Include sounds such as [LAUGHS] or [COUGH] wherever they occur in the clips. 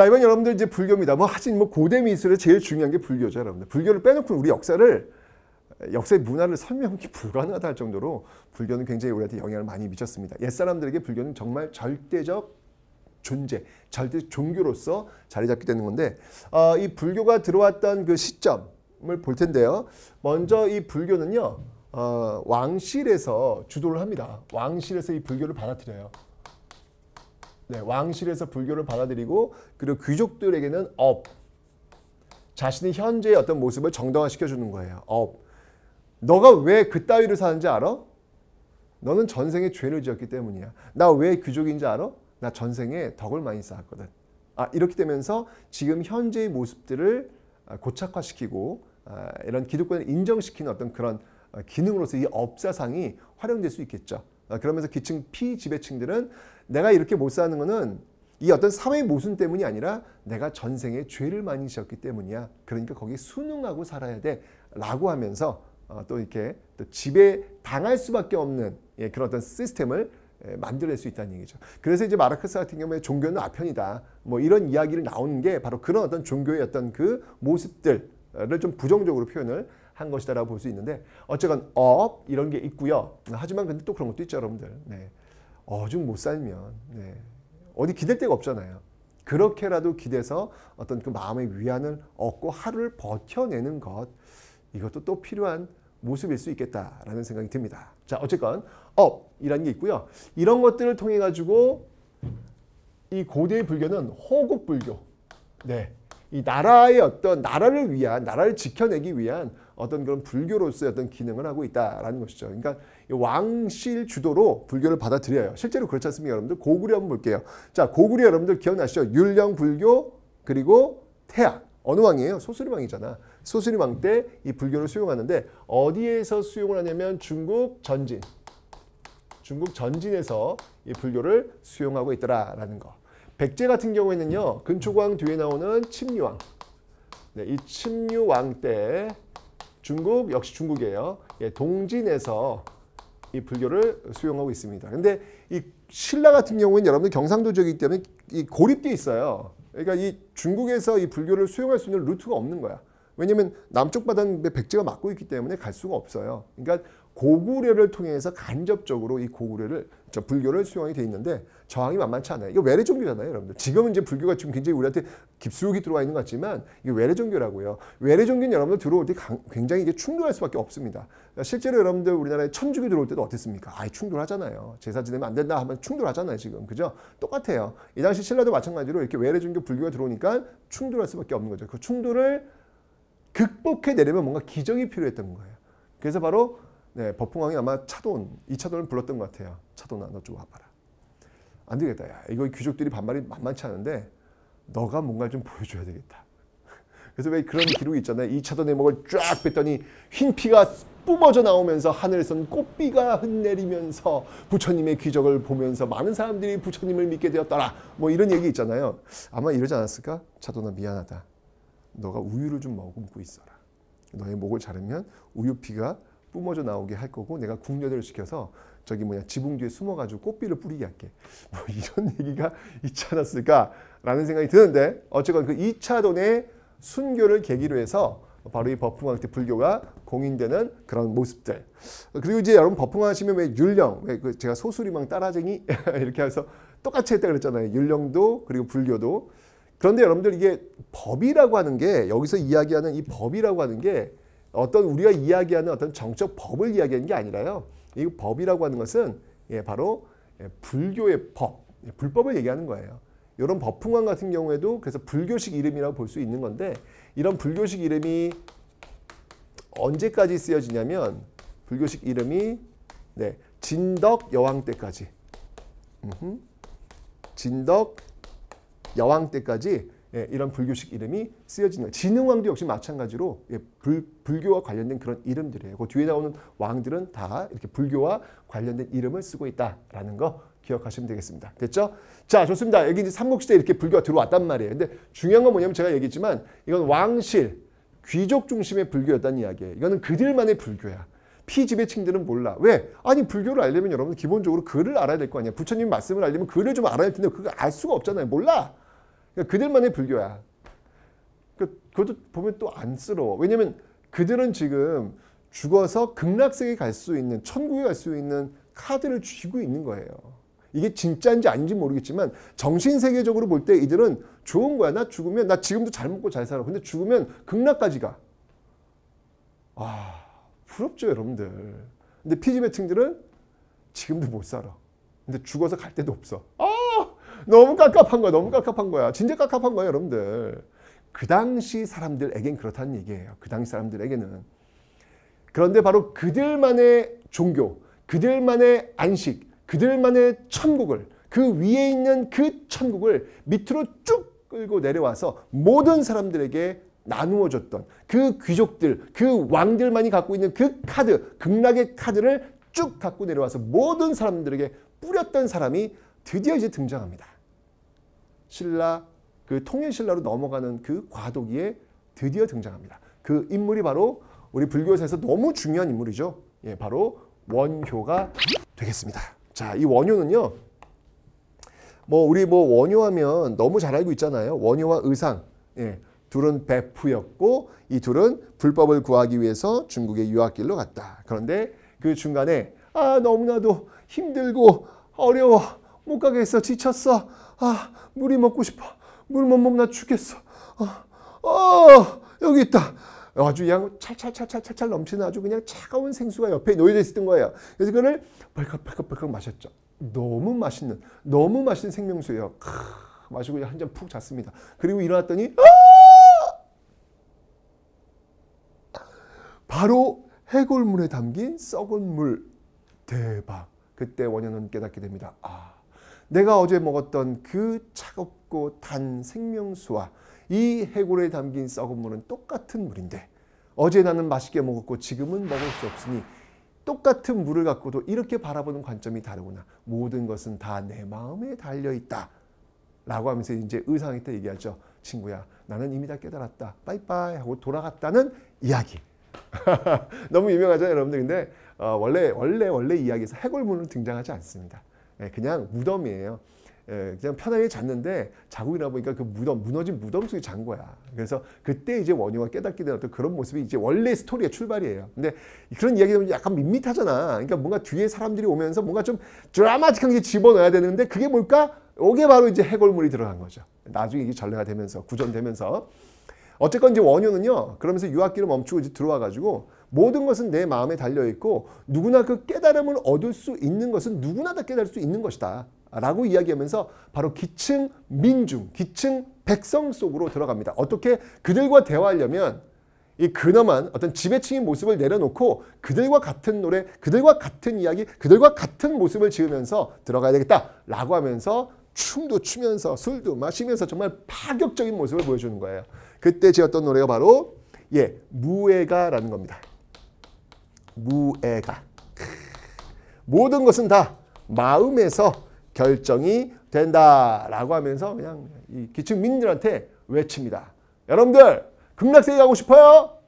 자, 이번 여러분들 이제 불교입니다. 뭐 하긴 뭐 고대 미술에 제일 중요한 게 불교죠, 여러분들. 불교를 빼놓고 우리 역사를 역사의 문화를 설명하기 불가능하다 할 정도로 불교는 굉장히 우리한테 영향을 많이 미쳤습니다. 옛사람들에게 불교는 정말 절대적 존재, 절대 종교로서 자리 잡게 되는 건데 어, 이 불교가 들어왔던 그 시점을 볼 텐데요. 먼저 이 불교는요. 어, 왕실에서 주도를 합니다. 왕실에서 이 불교를 받아들여요. 네, 왕실에서 불교를 받아들이고 그리고 귀족들에게는 업 자신의 현재의 어떤 모습을 정당화시켜 주는 거예요. 업 너가 왜 그따위를 사는지 알아? 너는 전생에 죄를 지었기 때문이야. 나 왜 귀족인지 알아? 나 전생에 덕을 많이 쌓았거든. 아, 이렇게 되면서 지금 현재의 모습들을 아, 고착화시키고 아, 이런 기독권을 인정시키는 어떤 그런 어, 기능으로서 이 업사상이 활용될 수 있겠죠. 어, 그러면서 기층 피지배층들은 내가 이렇게 못 사는 거는 이 어떤 사회의 모순 때문이 아니라 내가 전생에 죄를 많이 지었기 때문이야. 그러니까 거기에 순응하고 살아야 돼. 라고 하면서 어, 또 이렇게 또 지배 당할 수밖에 없는 예, 그런 어떤 시스템을 예, 만들어낼 수 있다는 얘기죠. 그래서 이제 마르크스 같은 경우에 종교는 아편이다. 뭐 이런 이야기를 나오는 게 바로 그런 어떤 종교의 어떤 그 모습들을 좀 부정적으로 표현을 한 것이다라고 볼 수 있는데 어쨌건 업 이런 게 있고요. 하지만 근데 또 그런 것도 있죠, 여러분들. 네. 어중 못 살면 네. 어디 기댈 데가 없잖아요. 그렇게라도 기대서 어떤 그 마음의 위안을 얻고 하루를 버텨내는 것 이것도 또 필요한 모습일 수 있겠다라는 생각이 듭니다. 자 어쨌건 업이라는 게 있고요. 이런 것들을 통해 가지고 이 고대 불교는 호국 불교, 네이 나라의 어떤 나라를 위한 나라를 지켜내기 위한 어떤 그런 불교로서의 어떤 기능을 하고 있다라는 것이죠. 그러니까 왕실 주도로 불교를 받아들여요. 실제로 그렇지 않습니까, 여러분들? 고구려 한번 볼게요. 자, 고구려 여러분들 기억나시죠? 율령 불교 그리고 태아 어느 왕이에요? 소수리 왕이잖아. 소수리 왕 때 이 불교를 수용하는데 어디에서 수용을 하냐면 중국 전진, 중국 전진에서 이 불교를 수용하고 있더라라는 거. 백제 같은 경우에는요. 근초고왕 뒤에 나오는 침류왕 네, 이침류왕때 중국 역시 중국이에요. 예, 동진에서 이 불교를 수용하고 있습니다. 근데 이 신라 같은 경우는 여러분들 경상도 지역이기 때문에 이 고립돼 있어요. 그러니까 이 중국에서 이 불교를 수용할 수 있는 루트가 없는 거야. 왜냐면 남쪽 바다는 백제가 막고 있기 때문에 갈 수가 없어요. 그러니까 고구려를 통해서 간접적으로 이 고구려를 저 불교를 수용하게 돼 있는데 저항이 만만치 않아요. 이거 외래 종교잖아요, 여러분들. 지금은 이제 불교가 지금 굉장히 우리한테 깊숙이 들어와 있는 것 같지만 이게 외래 종교라고요. 외래 종교는 여러분들 들어올 때 굉장히 이게 충돌할 수밖에 없습니다. 그러니까 실제로 여러분들 우리나라에 천주교 들어올 때도 어땠습니까? 아예 충돌하잖아요. 제사 지내면 안 된다 하면 충돌하잖아요, 지금. 그죠? 똑같아요. 이 당시 신라도 마찬가지로 이렇게 외래 종교 불교가 들어오니까 충돌할 수밖에 없는 거죠. 그 충돌을 극복해 내려면 뭔가 기적이 필요했던 거예요. 그래서 바로 네, 법흥왕이 아마 차돈, 이차돈을 불렀던 것 같아요. 차돈아, 너좀 와봐라. 안 되겠다. 야, 이거 귀족들이 반말이 만만치 않은데 너가 뭔가 좀 보여줘야 되겠다. [LAUGHS] 그래서 왜 그런 기록이 있잖아요. 2차도 내목을 쫙뱉더니흰 피가 뿜어져 나오면서 하늘에선 꽃비가 흩내리면서 부처님의 귀적을 보면서 많은 사람들이 부처님을 믿게 되었더라. 뭐 이런 얘기 있잖아요. 아마 이러지 않았을까? 차도나 미안하다. 너가 우유를 좀 머금고 있어라. 너의 목을 자르면 우유피가 뿜어져 나오게 할 거고 내가 궁녀들을 시켜서 저기 뭐냐 지붕 뒤에 숨어가지고 꽃비를 뿌리게 할게. [LAUGHS] 뭐 이런 얘기가 있지 않았을까라는 생각이 드는데 어쨌건 그 2차 돈의 순교를 계기로 해서 바로 이 버풍왕 때 불교가 공인되는 그런 모습들. 그리고 이제 여러분 버풍왕 하시면 왜 율령, 왜 그 제가 소수리망 따라쟁이 [LAUGHS] 이렇게 해서 똑같이 했다 그랬잖아요. 율령도 그리고 불교도. 그런데 여러분들 이게 법이라고 하는 게 여기서 이야기하는 이 법이라고 하는 게 어떤 우리가 이야기하는 어떤 정적 법을 이야기하는 게 아니라요. 이 법이라고 하는 것은 예, 바로 예, 불교의 법, 예, 불법을 얘기하는 거예요. 이런 법흥왕 같은 경우에도 그래서 불교식 이름이라고 볼 수 있는 건데 이런 불교식 이름이 언제까지 쓰여지냐면 불교식 이름이 네, 진덕 여왕 때까지 음흠, 진덕 여왕 때까지 예, 이런 불교식 이름이 쓰여지는 진흥왕도 역시 마찬가지로 예, 불, 불교와 관련된 그런 이름들이에요. 그 뒤에 나오는 왕들은 다 이렇게 불교와 관련된 이름을 쓰고 있다라는 거 기억하시면 되겠습니다. 됐죠? 자, 좋습니다. 여기 이제 삼국시대 에 이렇게 불교가 들어왔단 말이에요. 근데 중요한 건 뭐냐면 제가 얘기했지만 이건 왕실, 귀족 중심의 불교였다는 이야기예요. 이거는 그들만의 불교야. 피지배층들은 몰라. 왜? 아니 불교를 알려면 여러분 기본적으로 글을 알아야 될 거 아니야. 부처님 말씀을 알려면 글을 좀 알아야 할 텐데 그걸알 수가 없잖아요. 몰라. 그러니까 그들만의 불교야. 그러니까 그것도 보면 또 안쓰러워. 왜냐면 그들은 지금 죽어서 극락세계 갈 수 있는 천국에 갈 수 있는 카드를 쥐고 있는 거예요. 이게 진짜인지 아닌지 모르겠지만 정신세계적으로 볼 때 이들은 좋은 거야. 나 죽으면 나 지금도 잘 먹고 잘 살아. 근데 죽으면 극락까지 가. 아 부럽죠 여러분들. 근데 피지배층들은 지금도 못 살아. 근데 죽어서 갈 데도 없어. 아 너무 깝깝한 거야. 너무 깝깝한 거야. 진짜 깝깝한 거야, 여러분들. 그 당시 사람들에겐 그렇다는 얘기예요. 그 당시 사람들에게는. 그런데 바로 그들만의 종교, 그들만의 안식, 그들만의 천국을 그 위에 있는 그 천국을 밑으로 쭉 끌고 내려와서 모든 사람들에게 나누어 줬던 그 귀족들, 그 왕들만이 갖고 있는 그 카드, 극락의 카드를 쭉 갖고 내려와서 모든 사람들에게 뿌렸던 사람이 드디어 이제 등장합니다. 신라 그 통일 신라로 넘어가는 그 과도기에 드디어 등장합니다. 그 인물이 바로 우리 불교사에서 너무 중요한 인물이죠. 예, 바로 원효가 되겠습니다. 자, 이 원효는요. 뭐 우리 뭐 원효하면 너무 잘 알고 있잖아요. 원효와 의상. 예. 둘은 배프였고 이 둘은 불법을 구하기 위해서 중국의 유학길로 갔다. 그런데 그 중간에 아 너무나도 힘들고 어려워 못 가겠어. 지쳤어. 아, 물이 먹고 싶어. 물 못 먹나 죽겠어. 어, 어, 여기 있다. 아주 그냥 찰찰찰찰찰 넘치는 아주 그냥 차가운 생수가 옆에 놓여져 있었던 거예요. 그래서 그걸 벌컥벌컥벌컥 마셨죠. 너무 맛있는, 너무 맛있는 생명수예요. 크, 마시고 한 잔 푹 잤습니다. 그리고 일어났더니 아! 바로 해골물에 담긴 썩은 물. 대박. 그때 원현은 깨닫게 됩니다. 아. 내가 어제 먹었던 그 차갑고 단 생명수와 이 해골에 담긴 썩은 물은 똑같은 물인데 어제 나는 맛있게 먹었고 지금은 먹을 수 없으니 똑같은 물을 갖고도 이렇게 바라보는 관점이 다르구나. 모든 것은 다 내 마음에 달려 있다. 라고 하면서 이제 의상이 다 얘기하죠. 친구야, 나는 이미 다 깨달았다. 빠이빠이 하고 돌아갔다는 이야기. [LAUGHS] 너무 유명하잖아요 여러분들. 근데 어, 원래 원래 원래 이야기에서 해골물은 등장하지 않습니다. 예, 그냥 무덤이에요. 예, 그냥 편하게 잤는데 자고 일어 보니까 그 무덤 무너진 무덤 속에 잔 거야. 그래서 그때 이제 원효가 깨닫게 되 어떤 그런 모습이 이제 원래 스토리의 출발이에요. 근데 그런 이야기 되면 약간 밋밋하잖아. 그러니까 뭔가 뒤에 사람들이 오면서 뭔가 좀 드라마틱한 게 집어넣어야 되는데 그게 뭘까? 이게 바로 이제 해골물이 들어간 거죠. 나중에 이게 전례가 되면서 구전되면서 어쨌건 이제 원효는요. 그러면서 유학기를 멈추고 이제 들어와 가지고 모든 것은 내 마음에 달려 있고 누구나 그 깨달음을 얻을 수 있는 것은 누구나 다 깨달을 수 있는 것이다. 라고 이야기하면서 바로 기층 민중, 기층 백성 속으로 들어갑니다. 어떻게 그들과 대화하려면 이 근엄한 어떤 지배층의 모습을 내려놓고 그들과 같은 노래, 그들과 같은 이야기, 그들과 같은 모습을 지으면서 들어가야 되겠다라고 하면서 춤도 추면서 술도 마시면서 정말 파격적인 모습을 보여주는 거예요. 그때 지었던 노래가 바로 예 무애가라는 겁니다. 무애가 모든 것은 다 마음에서 결정이 된다라고 하면서 그냥 기층 민들한테 외칩니다. 여러분들 극락세계 가고 싶어요?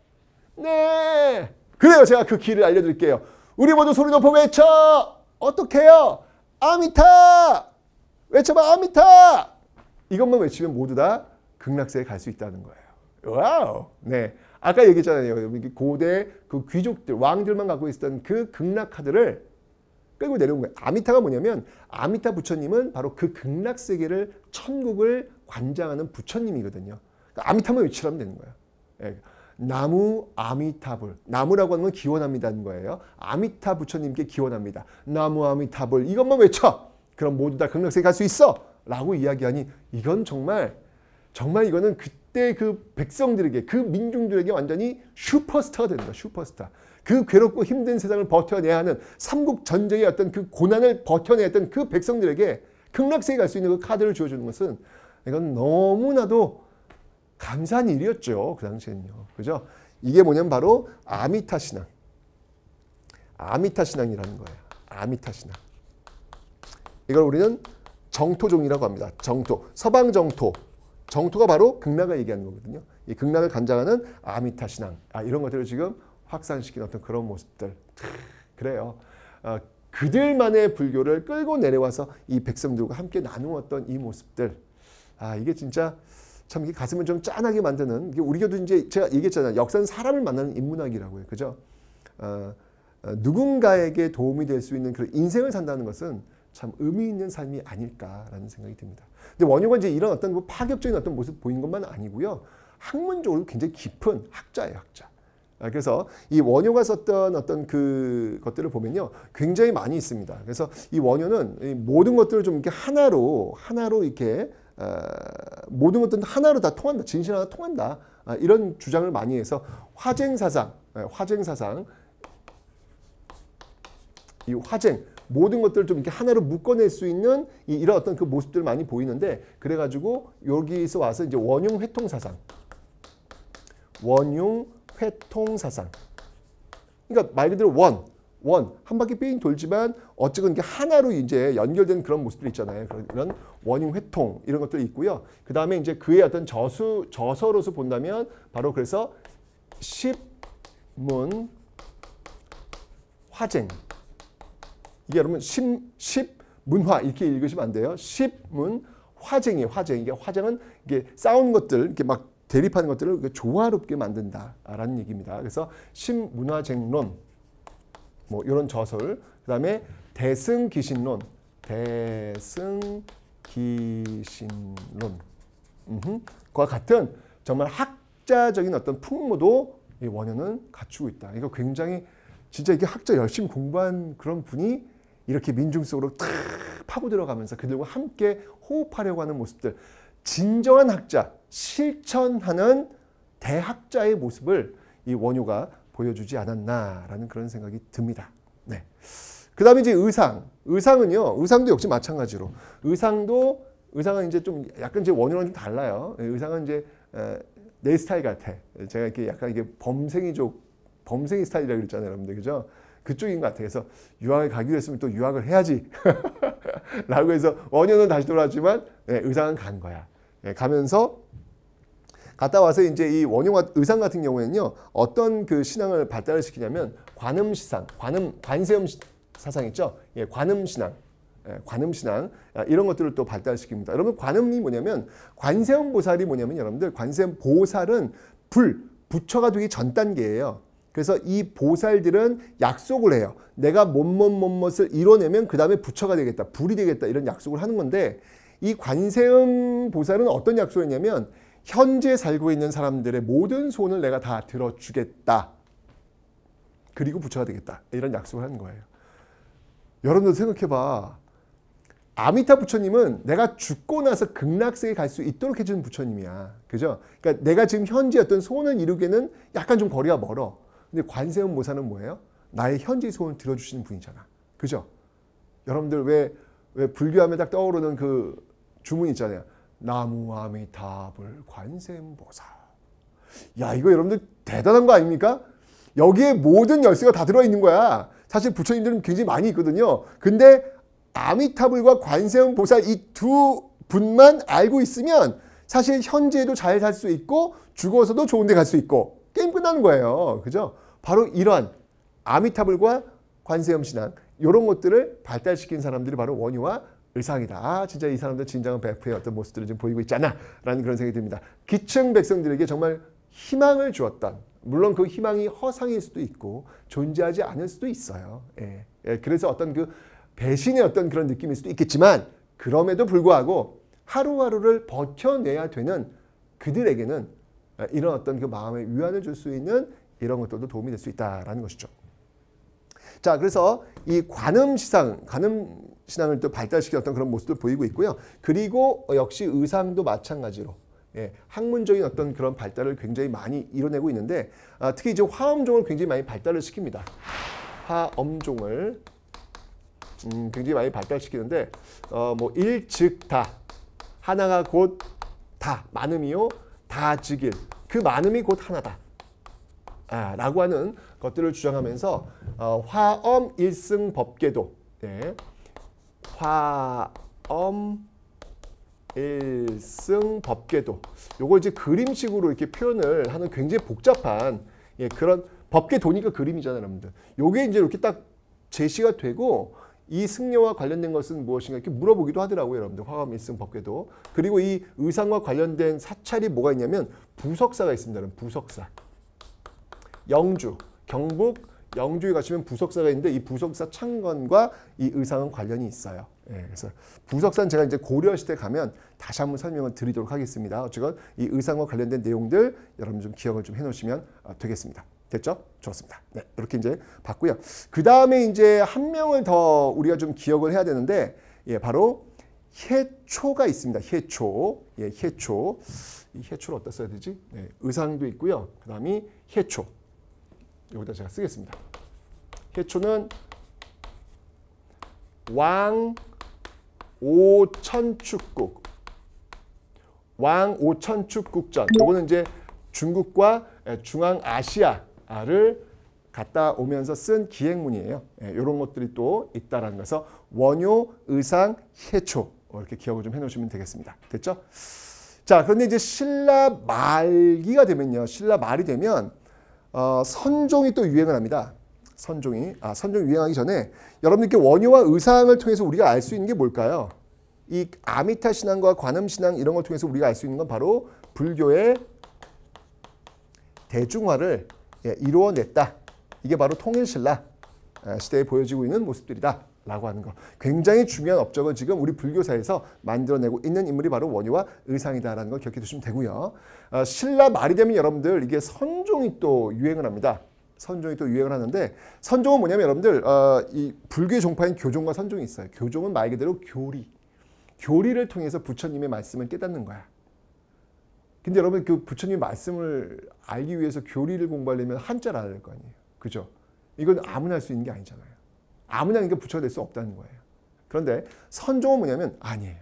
네. 그래요. 제가 그 길을 알려드릴게요. 우리 모두 소리 높여 외쳐. 어떻게 요 아미타! 외쳐봐 아미타! 이것만 외치면 모두 다 극락세에 갈 수 있다는 거예요. 와우! 네. 아까 얘기했잖아요. 고대 그 귀족들, 왕들만 갖고 있었던 그 극락 카드를 끌고 내려온 거예요. 아미타가 뭐냐면 아미타 부처님은 바로 그 극락 세계를 천국을 관장하는 부처님이거든요. 그러니까 아미타만 외치라면 되는 거예요. 네. 나무 아미타불. 나무라고 하는 건 기원합니다는 거예요. 아미타 부처님께 기원합니다. 나무 아미타불. 이것만 외쳐. 그럼 모두 다 극락세계 갈수 있어. 라고 이야기하니 이건 정말 정말 이거는 그때 그 백성들에게 그 민중들에게 완전히 슈퍼스타가 되는 슈퍼스타. 그 괴롭고 힘든 세상을 버텨내야 하는 삼국 전쟁의 어떤 그 고난을 버텨내던그 백성들에게 극락세계 갈수 있는 그 카드를 주어주는 것은 이건 너무나도 감사한 일이었죠. 그 당시에는요. 그죠? 이게 뭐냐면 바로 아미타 신앙. 아미타 신앙이라는 거예요. 아미타 신앙. 이걸 우리는 정토종이라고 합니다. 정토. 서방 정토. 정토가 바로 극락을 얘기하는 거거든요. 이 극락을 간장하는 아미타 신앙. 아, 이런 것들을 지금 확산시키는 어떤 그런 모습들. 그래요. 어, 그들만의 불교를 끌고 내려와서 이 백성들과 함께 나누었던 이 모습들. 아, 이게 진짜 참 이게 가슴을 좀 짠하게 만드는 이게 우리교도 이제 제가 얘기했잖아요. 역사는 사람을 만나는 인문학이라고 해요. 그죠? 어, 어, 누군가에게 도움이 될 수 있는 그런 인생을 산다는 것은 참 의미 있는 삶이 아닐까라는 생각이 듭니다. 근데 원효가 이제 이런 어떤 뭐 파격적인 어떤 모습 보인 것만 아니고요. 학문적으로 굉장히 깊은 학자예요, 학자. 아, 그래서 이 원효가 썼던 어떤 그 것들을 보면요. 굉장히 많이 있습니다. 그래서 이 원효는 모든 것들을 좀 이렇게 하나로, 하나로 이렇게 아, 모든 것들은 하나로 다 통한다. 진실 하나 통한다. 아, 이런 주장을 많이 해서 화쟁사상, 화쟁사상, 이 화쟁, 모든 것들을 좀 이렇게 하나로 묶어낼 수 있는 이, 이런 어떤 그 모습들을 많이 보이는데 그래가지고 여기서 와서 이제 원흉 회통 사상, 원흉 회통 사상. 그러니까 말 그대로 원, 원, 한 바퀴 삥 돌지만 어쨌건 이게 하나로 이제 연결된 그런 모습들 있잖아요. 그런 원흉 회통 이런 것들이 있고요. 그 다음에 이제 그의 어떤 저수, 저서로서 본다면 바로 그래서 십문 화쟁. 이게 여러분 심, 십 문화 이렇게 읽으시면 안 돼요. 십문 화쟁이 화쟁 이게 화쟁은 이게 싸운 것들 이렇게 막 대립하는 것들을 조화롭게 만든다라는 얘기입니다. 그래서 신문화쟁론 뭐 이런 저술 그다음에 대승기신론 대승기신론 과 같은 정말 학자적인 어떤 풍모도 원현은 갖추고 있다. 이거 그러니까 굉장히 진짜 이게 학자 열심히 공부한 그런 분이 이렇게 민중 속으로 탁 파고 들어가면서 그들과 함께 호흡하려고 하는 모습들 진정한 학자 실천하는 대학자의 모습을 이 원효가 보여주지 않았나라는 그런 생각이 듭니다. 네. 그 다음에 이제 의상. 의상은요, 의상도 역시 마찬가지로. 의상도, 의상은 이제 좀 약간 이제 원효랑 좀 달라요. 예, 의상은 이제 내 스타일 같아. 제가 이렇게 약간 이게 범생이족, 범생이 스타일이라고 그랬잖아요, 여러분들. 그죠? 그쪽인 것 같아요. 그래서 유학을 가기로 했으면 또 유학을 해야지. [LAUGHS] 라고 해서 원년은 다시 돌아왔지만 예, 의상은 간 거야. 예, 가면서 갔다 와서 이제 이 원용 의상 같은 경우에는요. 어떤 그 신앙을 발달을 시키냐면 관음 시상, 관음 관세음 사상 있죠. 예, 관음 신앙. 예, 관음 신앙 아, 이런 것들을 또 발달시킵니다. 여러분 관음이 뭐냐면 관세음 보살이 뭐냐면 여러분들 관세음 보살은 불 부처가 되기 전 단계예요. 그래서 이 보살들은 약속을 해요. 내가 뭔뭔뭔뭇을 뭐 뭐 뭐 이뤄내면 그 다음에 부처가 되겠다. 불이 되겠다. 이런 약속을 하는 건데 이 관세음 보살은 어떤 약속을 했냐면 현재 살고 있는 사람들의 모든 소원을 내가 다 들어주겠다. 그리고 부처가 되겠다. 이런 약속을 하는 거예요. 여러분들 생각해봐. 아미타 부처님은 내가 죽고 나서 극락세에 갈 수 있도록 해주는 부처님이야. 그죠? 그러니까 내가 지금 현재 어떤 소원을 이루기에는 약간 좀 거리가 멀어. 근데 관세음 보사는 뭐예요? 나의 현지 소원 들어주시는 분이잖아. 그죠? 여러분들 왜, 왜 불교하면 딱 떠오르는 그 주문 있잖아요. 나무 아미타불 관세음 보사 야, 이거 여러분들 대단한 거 아닙니까? 여기에 모든 열쇠가 다 들어있는 거야. 사실 부처님들은 굉장히 많이 있거든요. 근데 아미타불과 관세음 보사이 두 분만 알고 있으면 사실 현재에도 잘 살 수 있고 죽어서도 좋은 데 갈 수 있고 게임 끝나는 거예요. 그죠? 바로 이러한 아미타불과 관세음 신앙 이런 것들을 발달시킨 사람들이 바로 원효와 의상이다. 진짜 이 사람들 진정한 베프의 어떤 모습들을 좀 보이고 있잖아. 라는 그런 생각이 듭니다. 기층 백성들에게 정말 희망을 주었던 물론 그 희망이 허상일 수도 있고 존재하지 않을 수도 있어요. 예. 예. 그래서 어떤 그 배신의 어떤 그런 느낌일 수도 있겠지만 그럼에도 불구하고 하루하루를 버텨내야 되는 그들에게는 이런 어떤 그 마음의 위안을 줄 수 있는 이런 것들도 도움이 될 수 있다라는 것이죠. 자, 그래서 이 관음 시상, 관음 신앙을 또 발달시켰던 그런 모습을 보이고 있고요. 그리고 어, 역시 의상도 마찬가지로 예, 학문적인 어떤 그런 발달을 굉장히 많이 이뤄내고 있는데 아, 특히 이제 화엄종을 굉장히 많이 발달을 시킵니다. 화엄종을 음, 굉장히 많이 발달시키는데 어, 뭐 일즉다 하나가 곧다 많음이요 다 즐길 그 많음이 곧 하나다. 아, 라고 하는 것들을 주장하면서 어, 화엄 일승 법계도 네. 화엄 일승 법계도 요거 이제 그림식으로 이렇게 표현을 하는 굉장히 복잡한 예, 그런 법계도니까 그림이잖아요 여러분들 요게 이제 이렇게 딱 제시가 되고 이 승려와 관련된 것은 무엇인가 이렇게 물어보기도 하더라고요. 여러분들 화감일승 법궤도. 그리고 이 의상과 관련된 사찰이 뭐가 있냐면 부석사가 있습니다. 여러분 부석사. 영주, 경북, 영주에 가시면 부석사가 있는데 이 부석사 창건과 이 의상은 관련이 있어요. 예, 그래서 부석사는 제가 이제 고려시대 가면 다시 한번 설명을 드리도록 하겠습니다. 어쨌건 이 의상과 관련된 내용들 여러분 좀 기억을 좀 해놓으시면 아, 되겠습니다. 됐죠? 좋습니다. 네, 이렇게 이제 봤고요. 그 다음에 이제 한 명을 더 우리가 좀 기억을 해야 되는데, 예, 바로 해초가 있습니다. 해초. 예, 해초. 이 해초를 어디다 써야 되지? 네, 의상도 있고요. 그 다음이 해초. 여기다 제가 쓰겠습니다. 해초는 왕 오천축국. 왕 오천축국전. 이거는 이제 중국과 예, 중앙아시아 아를 갔다 오면서 쓴 기행문이에요. 이런 예, 것들이 또 있다라는 거서 원효, 의상, 해초 어, 이렇게 기억을 좀 해놓으시면 되겠습니다. 됐죠? 자, 그런데 이제 신라 말기가 되면요. 신라 말이 되면 어, 선종이 또 유행을 합니다. 선종이. 아, 선종 유행하기 전에 여러분들께 원효와 의상을 통해서 우리가 알 수 있는 게 뭘까요? 이 아미타 신앙과 관음 신앙 이런 걸 통해서 우리가 알 수 있는 건 바로 불교의 대중화를 예, 이루어냈다. 이게 바로 통일신라 시대에 보여지고 있는 모습들이다. 라고 하는 거. 굉장히 중요한 업적을 지금 우리 불교사에서 만들어내고 있는 인물이 바로 원효와 의상이다라는 걸 기억해 두시면 되고요. 아, 신라 말이 되면 여러분들 이게 선종이 또 유행을 합니다. 선종이 또 유행을 하는데 선종은 뭐냐면 여러분들 어, 이 불교의 종파인 교종과 선종이 있어요. 교종은 말 그대로 교리. 교리를 통해서 부처님의 말씀을 깨닫는 거야. 근데 여러분 그 부처님 말씀을 알기 위해서 교리를 공부하려면 한자를 알아야 될 거 아니에요. 그죠? 이건 아무나 할 수 있는 게 아니잖아요. 아무나 그러니 부처가 될 수 없다는 거예요. 그런데 선종은 뭐냐면 아니에요.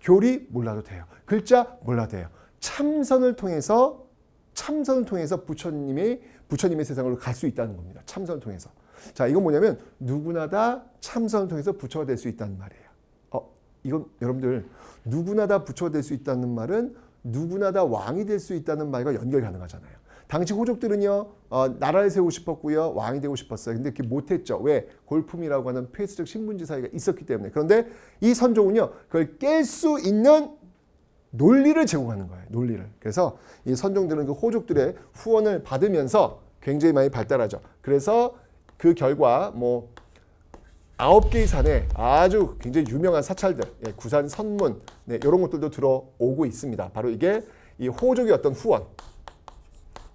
교리 몰라도 돼요. 글자 몰라도 돼요. 참선을 통해서 참선을 통해서 부처님이 부처님의 세상으로 갈 수 있다는 겁니다. 참선을 통해서. 자, 이건 뭐냐면 누구나 다 참선을 통해서 부처가 될 수 있다는 말이에요. 어, 이건 여러분들 누구나 다 부처가 될 수 있다는 말은 누구나 다 왕이 될 수 있다는 말과 연결 가능하잖아요. 당시 호족들은요 어, 나라를 세우고 싶었고요 왕이 되고 싶었어요 근데 그게 못했죠 왜 골품이라고 하는 폐쇄적 신분제 사회가 있었기 때문에 그런데 이 선종은요 그걸 깰 수 있는 논리를 제공하는 거예요 논리를 그래서 이 선종들은 그 호족들의 후원을 받으면서 굉장히 많이 발달하죠 그래서 그 결과 뭐 아홉 개의 산에 아주 굉장히 유명한 사찰들, 예, 구산 선문 네, 이런 것들도 들어오고 있습니다. 바로 이게 이 호족의 어떤 후원,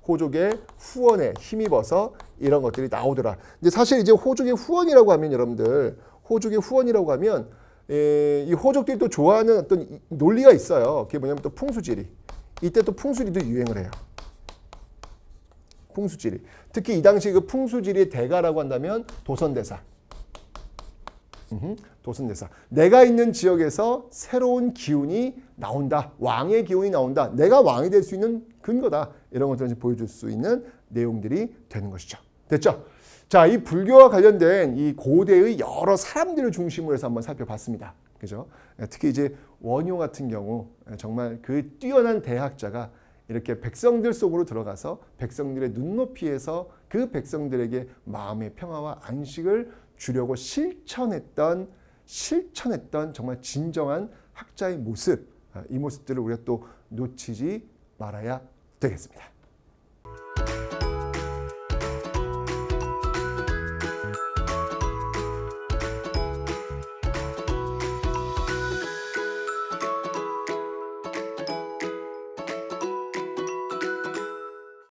호족의 후원에 힘입어서 이런 것들이 나오더라. 근데 사실 이제 호족의 후원이라고 하면 여러분들 호족의 후원이라고 하면 예, 이 호족들이 또 좋아하는 어떤 논리가 있어요. 그게 뭐냐면 또 풍수지리. 이때 또 풍수지리도 유행을 해요. 풍수지리. 특히 이 당시 그 풍수지리의 대가라고 한다면 도선대사. 음. 도선대사. 내가 있는 지역에서 새로운 기운이 나온다. 왕의 기운이 나온다. 내가 왕이 될 수 있는 근거다. 이런 것들을 보여줄 수 있는 내용들이 되는 것이죠. 됐죠? 자, 이 불교와 관련된 이 고대의 여러 사람들을 중심으로 해서 한번 살펴봤습니다. 그죠? 예, 특히 이제 원효 같은 경우 예, 정말 그 뛰어난 대학자가 이렇게 백성들 속으로 들어가서 백성들의 눈높이에서 그 백성들에게 마음의 평화와 안식을 주려고 실천했던 실천했던 정말 진정한 학자의 모습 아, 이 모습들을 우리가 또 놓치지 말아야 되겠습니다.